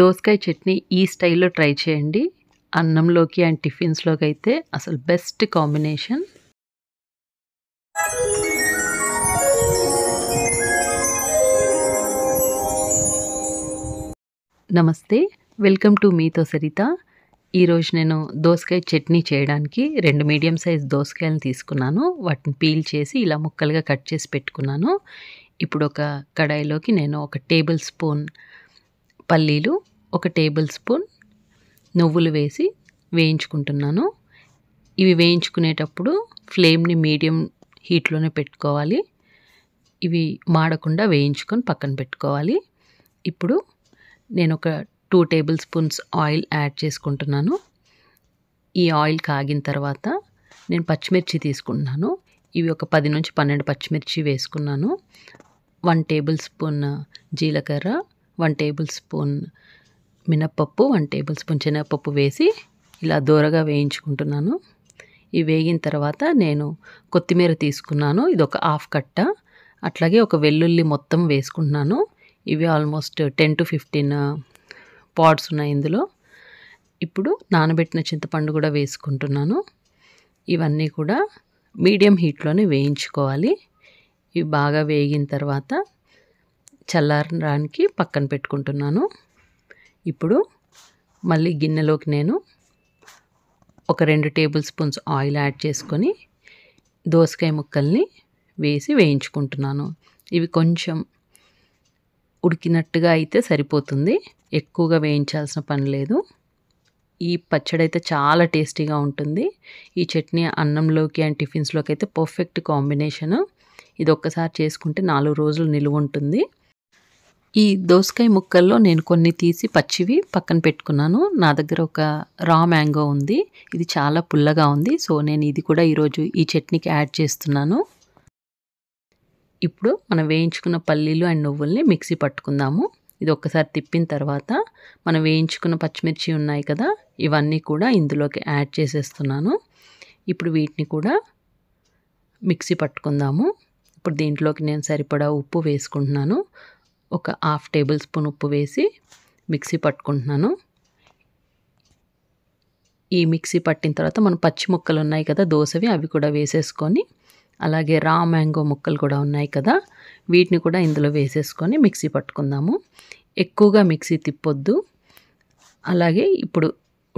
దోసకాయ చట్నీ ఈ స్టైల్లో ట్రై చేయండి అన్నంలోకి అండ్ టిఫిన్స్లోకి అయితే అసలు బెస్ట్ కాంబినేషన్ నమస్తే వెల్కమ్ టు మీతో సరిత ఈరోజు నేను దోసకాయ చట్నీ చేయడానికి రెండు మీడియం సైజ్ దోసకాయలను తీసుకున్నాను వాటిని పీల్ చేసి ఇలా ముక్కలుగా కట్ చేసి పెట్టుకున్నాను ఇప్పుడు ఒక కడాయిలోకి నేను ఒక టేబుల్ స్పూన్ పల్లీలు ఒక టేబుల్ స్పూన్ నువ్వులు వేసి వేయించుకుంటున్నాను ఇవి వేయించుకునేటప్పుడు ఫ్లేమ్ని మీడియం హీట్లోనే పెట్టుకోవాలి ఇవి మాడకుండా వేయించుకొని పక్కన పెట్టుకోవాలి ఇప్పుడు నేను ఒక two tablespoons oil add చేసుకుంటున్నాను ఈ ఆయిల్ కాగిన తర్వాత నేను పచ్చిమిర్చి తీసుకుంటున్నాను ఇవి ఒక పది నుంచి పన్నెండు పచ్చిమిర్చి వేసుకున్నాను వన్ టేబుల్ స్పూన్ జీలకర్ర వన్ టేబుల్ స్పూన్ మినప్పప్పు వన్ టేబుల్ స్పూన్ శనగపప్పు వేసి ఇలా దూరగా వేయించుకుంటున్నాను ఇవి వేగిన తర్వాత నేను కొత్తిమీర తీసుకున్నాను ఇది ఒక హాఫ్ కట్ట అట్లాగే ఒక వెల్లుల్లి మొత్తం వేసుకుంటున్నాను ఇవి almost ten to fifteen pods ఉన్నాయి ఇందులో ఇప్పుడు నానబెట్టిన చింతపండు కూడా వేసుకుంటున్నాను ఇవన్నీ కూడా మీడియం హీట్లోనే వేయించుకోవాలి ఇవి బాగా వేగిన తర్వాత చల్లారడానికి పక్కన పెట్టుకుంటున్నాను ఇప్పుడు మళ్ళీ గిన్నెలోకి నేను ఒక రెండు టేబుల్ స్పూన్స్ ఆయిల్ యాడ్ చేసుకొని దోసకాయ ముక్కల్ని వేసి వేయించుకుంటున్నాను ఇవి కొంచెం ఉడికినట్టుగా అయితే సరిపోతుంది ఎక్కువగా వేయించాల్సిన పని లేదు ఈ పచ్చడి అయితే చాలా టేస్టీగా ఉంటుంది ఈ చట్నీ అన్నంలోకి అండ్ టిఫిన్స్లోకి అయితే పర్ఫెక్ట్ కాంబినేషను ఇది ఒక్కసారి చేసుకుంటే నాలుగు రోజులు నిలువ ఉంటుంది ఈ దోసకాయ ముక్కల్లో నేను కొన్ని తీసి పచ్చివి పక్కన పెట్టుకున్నాను నా దగ్గర ఒక రా మ్యాంగో ఉంది ఇది చాలా పుల్లగా ఉంది సో నేను ఇది కూడా ఈరోజు ఈ చట్నీకి యాడ్ చేస్తున్నాను ఇప్పుడు మనం వేయించుకున్న పల్లీలు అండ్ నువ్వుల్ని మిక్సీ పట్టుకుందాము ఇది ఒక్కసారి తిప్పిన తర్వాత మనం వేయించుకున్న పచ్చిమిర్చి ఉన్నాయి కదా ఇవన్నీ కూడా ఇందులోకి యాడ్ చేసేస్తున్నాను ఇప్పుడు వీటిని కూడా మిక్సీ పట్టుకుందాము ఇప్పుడు దీంట్లోకి నేను సరిపడా ఉప్పు వేసుకుంటున్నాను ఒక హాఫ్ టేబుల్ స్పూన్ ఉప్పు వేసి మిక్సీ పట్టుకుంటున్నాను ఈ మిక్సీ పట్టిన తర్వాత మనం పచ్చి ముక్కలు ఉన్నాయి కదా దోసవి అవి కూడా వేసేసుకొని అలాగే రా మ్యాంగో ముక్కలు కూడా ఉన్నాయి కదా వీటిని కూడా ఇందులో వేసేసుకొని మిక్సీ పట్టుకుందాము ఎక్కువగా మిక్సీ తిప్పొద్దు అలాగే ఇప్పుడు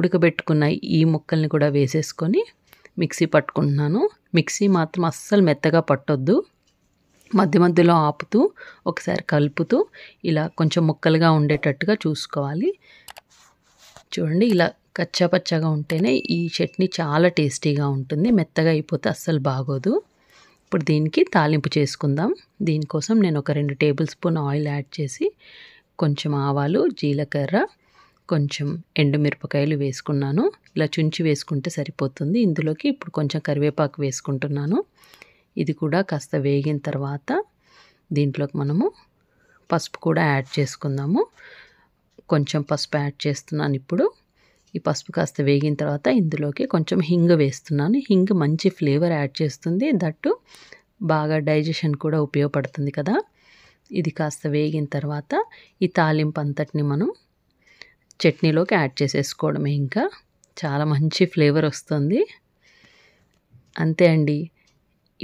ఉడకబెట్టుకున్న ఈ ముక్కల్ని కూడా వేసేసుకొని మిక్సీ పట్టుకుంటున్నాను మిక్సీ మాత్రం అస్సలు మెత్తగా పట్టొద్దు మధ్య మధ్యలో ఆపుతూ ఒకసారి కలుపుతూ ఇలా కొంచెం ముక్కలుగా ఉండేటట్టుగా చూసుకోవాలి చూడండి ఇలా కచ్చాపచ్చగా ఉంటేనే ఈ చట్నీ చాలా టేస్టీగా ఉంటుంది మెత్తగా అయిపోతే అస్సలు బాగోదు ఇప్పుడు దీనికి తాలింపు చేసుకుందాం దీనికోసం నేను ఒక రెండు టేబుల్ స్పూన్ ఆయిల్ యాడ్ చేసి కొంచెం ఆవాలు జీలకర్ర కొంచెం ఎండుమిరపకాయలు వేసుకున్నాను ఇలా చుంచి వేసుకుంటే సరిపోతుంది ఇందులోకి ఇప్పుడు కొంచెం కరివేపాకు వేసుకుంటున్నాను ఇది కూడా కాస్త వేగిన తర్వాత దీంట్లోకి మనము పసుపు కూడా యాడ్ చేసుకుందాము కొంచెం పసుపు యాడ్ చేస్తున్నాను ఇప్పుడు ఈ పసుపు కాస్త వేగిన తర్వాత ఇందులోకి కొంచెం హింగ్ వేస్తున్నాను హింగ్ మంచి ఫ్లేవర్ యాడ్ చేస్తుంది దట్టు బాగా డైజెషన్ కూడా ఉపయోగపడుతుంది కదా ఇది కాస్త వేగిన తర్వాత ఈ తాలింపు అంతటిని మనం చట్నీలోకి యాడ్ చేసేసుకోవడమే ఇంకా చాలా మంచి ఫ్లేవర్ వస్తుంది అంతే అండి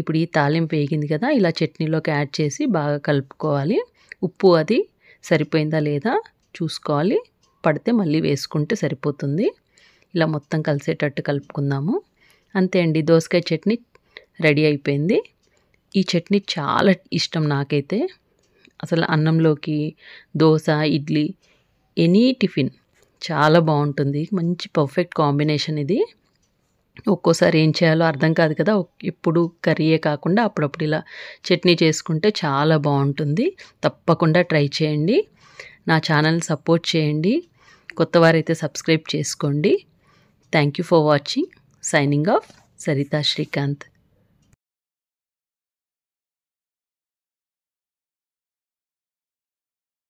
ఇప్పుడు ఈ తాలింపు వేగింది కదా ఇలా చట్నీలోకి యాడ్ చేసి బాగా కలుపుకోవాలి ఉప్పు అది సరిపోయిందా లేదా చూసుకోవాలి పడితే మళ్ళీ వేసుకుంటే సరిపోతుంది ఇలా మొత్తం కలిసేటట్టు కలుపుకుందాము అంతే అండి దోసకాయ చట్నీ రెడీ అయిపోయింది ఈ చట్నీ చాలా ఇష్టం నాకైతే అసలు అన్నంలోకి దోశ ఇడ్లీ ఎనీ టిఫిన్ చాలా బాగుంటుంది మంచి పర్ఫెక్ట్ కాంబినేషన్ ఇది ఒక్కోసారి ఏం చేయాలో అర్థం కాదు కదా ఇప్పుడు కర్రీయే కాకుండా అప్పుడప్పుడు ఇలా చట్నీ చేసుకుంటే చాలా బాగుంటుంది తప్పకుండా ట్రై చేయండి నా ఛానల్ సపోర్ట్ చేయండి కొత్త వారైతే సబ్స్క్రైబ్ చేసుకోండి thank you for watching signing off Saritha Srikanth